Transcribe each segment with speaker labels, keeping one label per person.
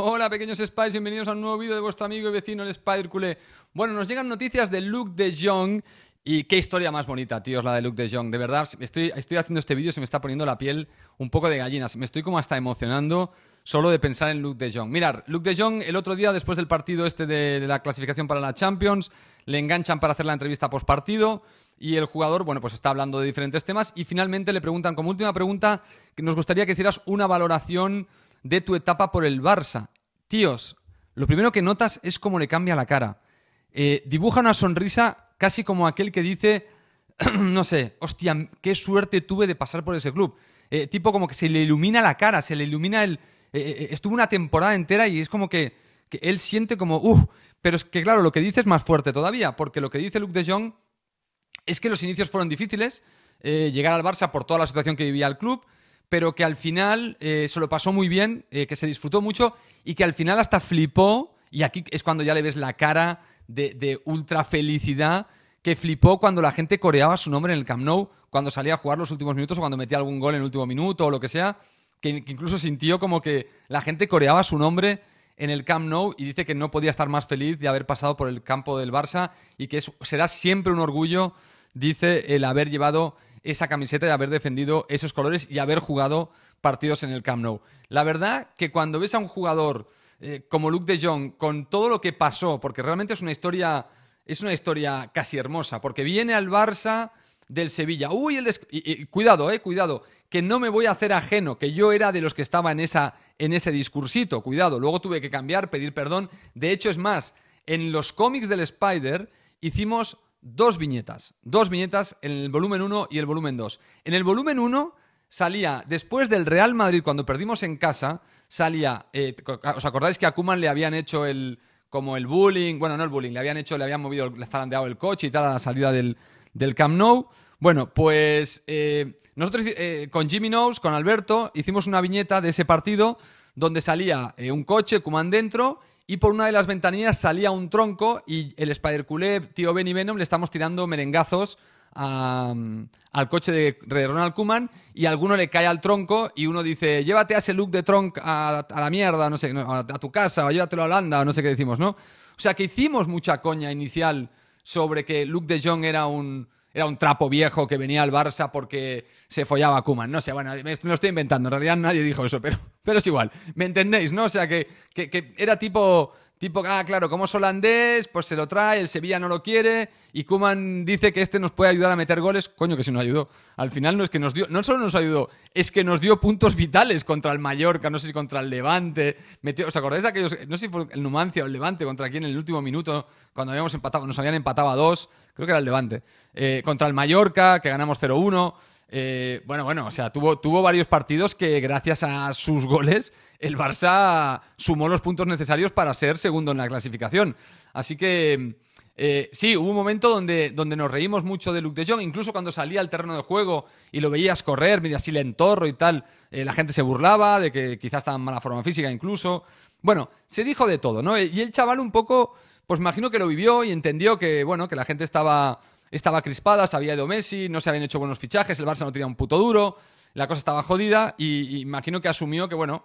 Speaker 1: Hola pequeños Spies, bienvenidos a un nuevo vídeo de vuestro amigo y vecino el Spider Bueno, nos llegan noticias de Luke de Jong y qué historia más bonita, tíos, la de Luke de Jong. De verdad, estoy, haciendo este vídeo, se me está poniendo la piel un poco de gallinas. Me estoy como hasta emocionando solo de pensar en Luke de Jong. Mirar, Luke de Jong el otro día, después del partido este de, de la clasificación para la Champions, le enganchan para hacer la entrevista post partido y el jugador, bueno, pues está hablando de diferentes temas y finalmente le preguntan como última pregunta que nos gustaría que hicieras una valoración de tu etapa por el Barça. Tíos, lo primero que notas es cómo le cambia la cara. Eh, dibuja una sonrisa casi como aquel que dice, no sé, hostia, qué suerte tuve de pasar por ese club. Eh, tipo como que se le ilumina la cara, se le ilumina el... Eh, estuvo una temporada entera y es como que, él siente como, uff, pero es que claro, lo que dice es más fuerte todavía, porque lo que dice Luke de Jong es que los inicios fueron difíciles, llegar al Barça por toda la situación que vivía el club, pero que al final eh, se lo pasó muy bien, eh, que se disfrutó mucho y que al final hasta flipó, y aquí es cuando ya le ves la cara de, ultra felicidad, que flipó cuando la gente coreaba su nombre en el Camp Nou, cuando salía a jugar los últimos minutos o cuando metía algún gol en el último minuto o lo que sea, que, incluso sintió como que la gente coreaba su nombre en el Camp Nou y dice que no podía estar más feliz de haber pasado por el campo del Barça y que será siempre un orgullo, dice, el haber llevado esa camiseta y haber defendido esos colores y haber jugado partidos en el Camp Nou. La verdad que cuando ves a un jugador eh, como Luke de Jong con todo lo que pasó, porque realmente es una historia es una historia casi hermosa, porque viene al Barça del Sevilla. Uy, el cuidado, eh, cuidado, que no me voy a hacer ajeno, que yo era de los que estaba en esa en ese discursito, cuidado. Luego tuve que cambiar, pedir perdón. De hecho es más, en los cómics del Spider hicimos dos viñetas, dos viñetas en el volumen 1 y el volumen 2. En el volumen 1 salía, después del Real Madrid, cuando perdimos en casa, salía, eh, ¿os acordáis que a Kuman le habían hecho el, como el bullying, bueno, no el bullying, le habían hecho, le habían movido, le zarandeado el coche y tal a la salida del, del Camp Nou? Bueno, pues eh, nosotros eh, con Jimmy Knows, con Alberto, hicimos una viñeta de ese partido donde salía un coche, Kuman dentro, y por una de las ventanillas salía un tronco y el spider culeb tío Benny Venom, le estamos tirando merengazos al coche de Ronald Kuman y alguno le cae al tronco y uno dice, llévate a ese look de tronc a, la mierda, no sé, a, tu casa o llévatelo a Holanda no sé qué decimos, ¿no? O sea que hicimos mucha coña inicial sobre que Luke de Jong era un, era un trapo viejo que venía al Barça porque se follaba a Kuman. No sé, bueno, me, lo estoy inventando. En realidad nadie dijo eso, pero, pero es igual. ¿Me entendéis, no? O sea, que, que era tipo Tipo, ah, claro, como es holandés, pues se lo trae, el Sevilla no lo quiere, y Kuman dice que este nos puede ayudar a meter goles. Coño, que si nos ayudó. Al final no es que nos dio, no solo nos ayudó, es que nos dio puntos vitales contra el Mallorca, no sé si contra el Levante. ¿Os acordáis de aquellos? No sé si fue el Numancia o el Levante contra quién en el último minuto, cuando habíamos empatado, nos habían empatado a dos, creo que era el Levante. Eh, contra el Mallorca, que ganamos 0-1. Eh, bueno, bueno, o sea, tuvo, tuvo varios partidos que gracias a sus goles el Barça sumó los puntos necesarios para ser segundo en la clasificación. Así que eh, sí, hubo un momento donde, donde nos reímos mucho de Luke de Jong, incluso cuando salía al terreno de juego y lo veías correr, medio así lentorro y tal, eh, la gente se burlaba de que quizás estaba en mala forma física incluso. Bueno, se dijo de todo, ¿no? Y el chaval un poco, pues imagino que lo vivió y entendió que, bueno, que la gente estaba, estaba crispada, sabía de Messi, no se habían hecho buenos fichajes, el Barça no tenía un puto duro, la cosa estaba jodida y imagino que asumió que, bueno,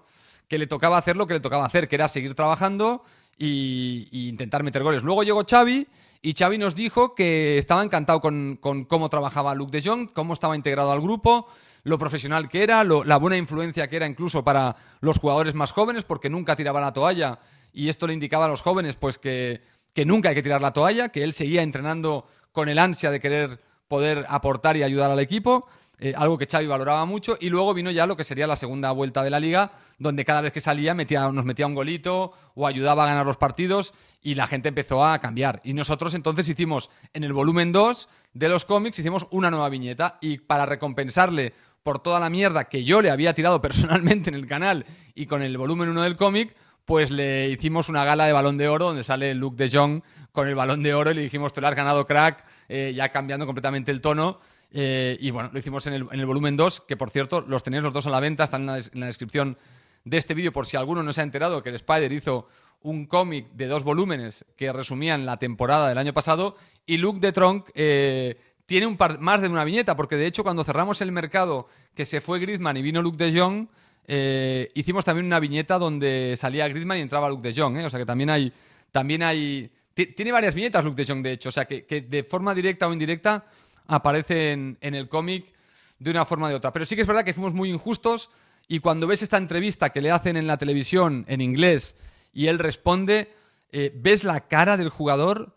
Speaker 1: que le tocaba hacer lo que le tocaba hacer, que era seguir trabajando y, intentar meter goles. Luego llegó Xavi y Xavi nos dijo que estaba encantado con, cómo trabajaba Luke de Jong, cómo estaba integrado al grupo, lo profesional que era, la buena influencia que era incluso para los jugadores más jóvenes, porque nunca tiraba la toalla y esto le indicaba a los jóvenes pues que, que nunca hay que tirar la toalla, que él seguía entrenando con el ansia de querer poder aportar y ayudar al equipo. Eh, algo que Xavi valoraba mucho, y luego vino ya lo que sería la segunda vuelta de la liga, donde cada vez que salía nos metía un golito o ayudaba a ganar los partidos y la gente empezó a cambiar. Y nosotros entonces hicimos, en el volumen 2 de los cómics, hicimos una nueva viñeta y para recompensarle por toda la mierda que yo le había tirado personalmente en el canal y con el volumen 1 del cómic, pues le hicimos una gala de balón de oro donde sale Luke de Jong con el balón de oro y le dijimos, te lo has ganado crack, eh, ya cambiando completamente el tono. Eh, y bueno, lo hicimos en el, volumen 2, que por cierto, los tenéis los dos a la venta, están en la, descripción de este vídeo, por si alguno no se ha enterado que el Spider hizo un cómic de dos volúmenes que resumían la temporada del año pasado, y Luke de Tronc eh, tiene un par, más de una viñeta, porque de hecho cuando cerramos el mercado que se fue Griezmann y vino Luke de Jong, eh, hicimos también una viñeta donde salía Griezmann y entraba Luke de Jong, ¿eh? o sea que también hay... También hay tiene varias viñetas Luke de Jong, de hecho, o sea que, de forma directa o indirecta aparecen en, el cómic de una forma o de otra. Pero sí que es verdad que fuimos muy injustos y cuando ves esta entrevista que le hacen en la televisión en inglés y él responde, eh, ves la cara del jugador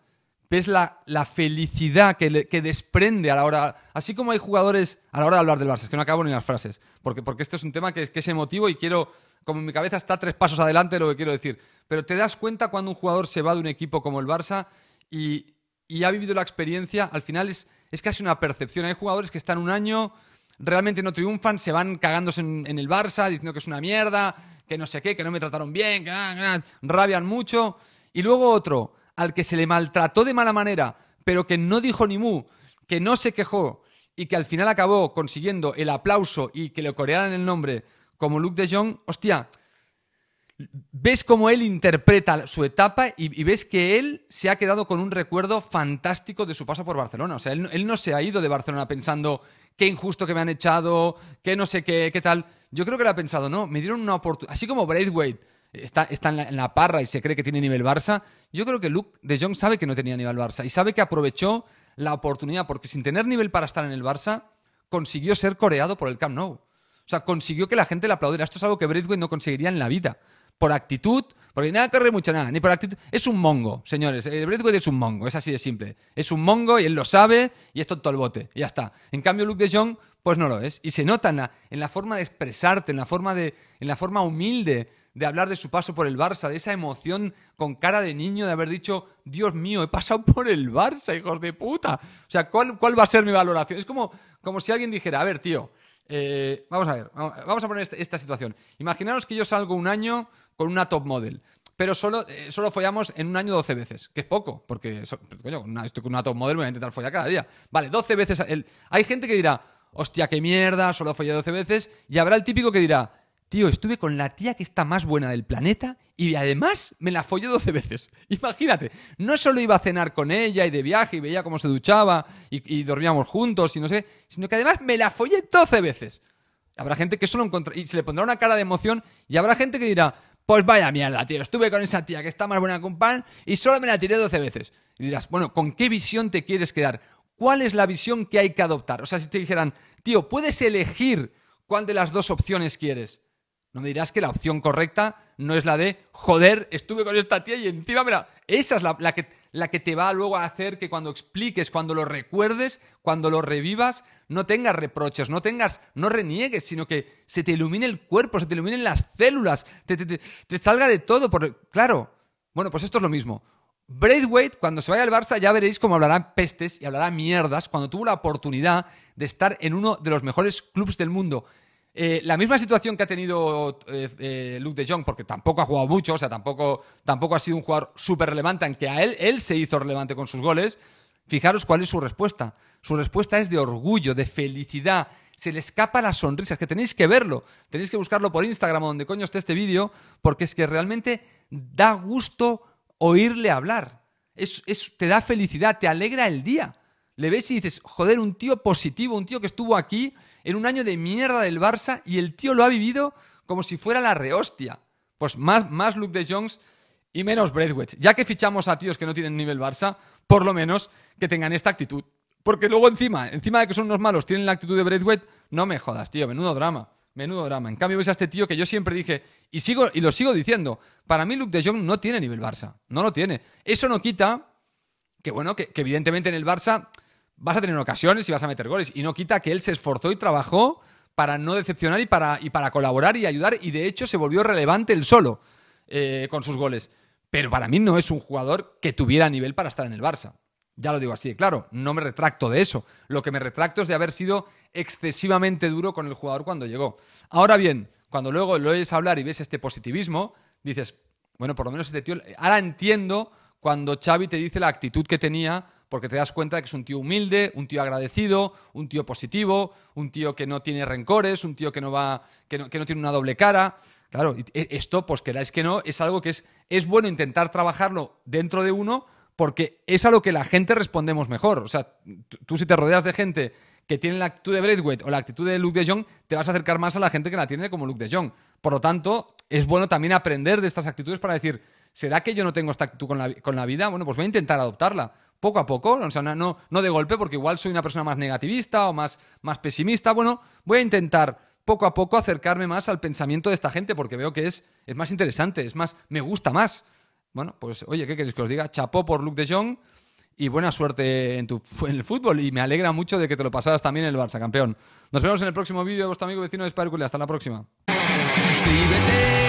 Speaker 1: ves la, felicidad que, desprende a la hora. Así como hay jugadores a la hora de hablar del Barça, es que no acabo ni las frases, porque, porque este es un tema que es, que es emotivo y quiero, como en mi cabeza está tres pasos adelante lo que quiero decir. Pero te das cuenta cuando un jugador se va de un equipo como el Barça y, ha vivido la experiencia, al final es, es casi una percepción. Hay jugadores que están un año, realmente no triunfan, se van cagándose en, el Barça, diciendo que es una mierda, que no sé qué, que no me trataron bien, que ah, ah, rabian mucho. Y luego otro al que se le maltrató de mala manera, pero que no dijo ni mu, que no se quejó y que al final acabó consiguiendo el aplauso y que le corearan el nombre como Luke de Jong, hostia, ves cómo él interpreta su etapa y, ves que él se ha quedado con un recuerdo fantástico de su paso por Barcelona. O sea, él, no se ha ido de Barcelona pensando qué injusto que me han echado, qué no sé qué, qué tal. Yo creo que lo ha pensado, no, me dieron una oportunidad. Así como Braithwaite está, en, la, parra y se cree que tiene nivel Barça. Yo creo que Luke de Jong sabe que no tenía nivel Barça y sabe que aprovechó la oportunidad porque sin tener nivel para estar en el Barça, consiguió ser coreado por el Camp Nou. O sea, consiguió que la gente le aplaudiera. Esto es algo que Braithwaite no conseguiría en la vida. Por actitud, porque nada corre mucha nada, ni por actitud. Es un mongo, señores. El eh, es un mongo, es así de simple. Es un mongo y él lo sabe y es tonto el bote. Y ya está. En cambio, Luke de Jong, pues no lo es. Y se nota en la, en la forma de expresarte, en la forma, de, en la forma humilde de hablar de su paso por el Barça, de esa emoción con cara de niño de haber dicho, Dios mío, he pasado por el Barça, hijos de puta. O sea, ¿cuál, va a ser mi valoración? Es como, como si alguien dijera, a ver, tío, eh, vamos a ver, vamos a poner este, esta, situación. Imaginaros que yo salgo un año con una top model, pero solo, eh, solo follamos en un año 12 veces, que es poco, porque estoy con una top model, voy a intentar follar cada día. Vale, 12 veces. hay gente que dirá, hostia, qué mierda, solo follé 12 veces, y habrá el típico que dirá, Tío, estuve con la tía que está más buena del planeta y además me la follé 12 veces. Imagínate, no solo iba a cenar con ella y de viaje y veía cómo se duchaba y, y dormíamos juntos y no sé, sino que además me la follé 12 veces. Habrá gente que solo encontrará y se le pondrá una cara de emoción y habrá gente que dirá, pues vaya mierda, tío, estuve con esa tía que está más buena que un pan y solo me la tiré 12 veces. Y dirás, bueno, ¿con qué visión te quieres quedar? ¿Cuál es la visión que hay que adoptar? O sea, si te dijeran, tío, puedes elegir cuál de las dos opciones quieres. No me dirás que la opción correcta no es la de, joder, estuve con esta tía y encima, mira, esa es la, que, la que te va luego a hacer que cuando expliques, cuando lo recuerdes, cuando lo revivas, no tengas reproches, no tengas, no reniegues, sino que se te ilumine el cuerpo, se te iluminen las células, te, salga de todo. Por... Claro, bueno, pues esto es lo mismo. Braithwaite, cuando se vaya al Barça, ya veréis cómo hablará pestes y hablará mierdas cuando tuvo la oportunidad de estar en uno de los mejores clubes del mundo. Eh, la misma situación que ha tenido eh, eh, Luke de Jong, porque tampoco ha jugado mucho, o sea, tampoco, tampoco ha sido un jugador súper relevante, aunque a él, él se hizo relevante con sus goles. Fijaros cuál es su respuesta. Su respuesta es de orgullo, de felicidad. Se le escapa las sonrisas, que tenéis que verlo. Tenéis que buscarlo por Instagram donde coño esté este vídeo, porque es que realmente da gusto oírle hablar. te da felicidad, te alegra el día. Le ves y dices, joder, un tío positivo, un tío que estuvo aquí en un año de mierda del Barça y el tío lo ha vivido como si fuera la rehostia. Pues más, más Luke de Jones y menos Breathwich. Ya que fichamos a tíos que no tienen nivel Barça, por lo menos que tengan esta actitud. Porque luego encima, encima de que son unos malos, tienen la actitud de Breathwich, no me jodas, tío, menudo drama. Menudo drama. En cambio, ves a este tío que yo siempre dije, y, sigo, y lo sigo diciendo, para mí Luke de Jong no tiene nivel Barça. No lo tiene. Eso no quita que, bueno, que, que evidentemente en el Barça vas a tener ocasiones y vas a meter goles. Y no quita que él se esforzó y trabajó para no decepcionar y para, y para colaborar y ayudar. Y de hecho se volvió relevante él solo eh, con sus goles. Pero para mí no es un jugador que tuviera nivel para estar en el Barça. Ya lo digo así, claro, no me retracto de eso. Lo que me retracto es de haber sido excesivamente duro con el jugador cuando llegó. Ahora bien, cuando luego lo oyes hablar y ves este positivismo, dices, bueno, por lo menos este tío, ahora entiendo cuando Xavi te dice la actitud que tenía porque te das cuenta de que es un tío humilde, un tío agradecido, un tío positivo, un tío que no tiene rencores, un tío que no va, que tiene una doble cara. Claro, e, esto, pues es que no, es algo que es, es bueno intentar trabajarlo dentro de uno, porque es a lo que la gente respondemos mejor. O sea, tú si te rodeas de gente que tiene la actitud de Braithwaite o la actitud de Luke de Jong, te vas a acercar más a la gente que la tiene como Luke de Jong. Por lo tanto, es bueno también aprender de estas actitudes para decir, ¿será que yo no tengo esta actitud con la vida? Bueno, pues voy a intentar adoptarla poco a poco, no, no de golpe, porque igual soy una persona más negativista o más, más pesimista. Bueno, voy a intentar poco a poco acercarme más al pensamiento de esta gente, porque veo que es, es más interesante, es más, me gusta más. Bueno, pues oye, ¿qué queréis que os diga? Chapó por Luke de Jong y buena suerte en, tu, en el fútbol. Y me alegra mucho de que te lo pasaras también en el Barça, campeón. Nos vemos en el próximo vídeo, vuestro amigo vecino de Sparkle. Hasta la próxima. Suscríbete.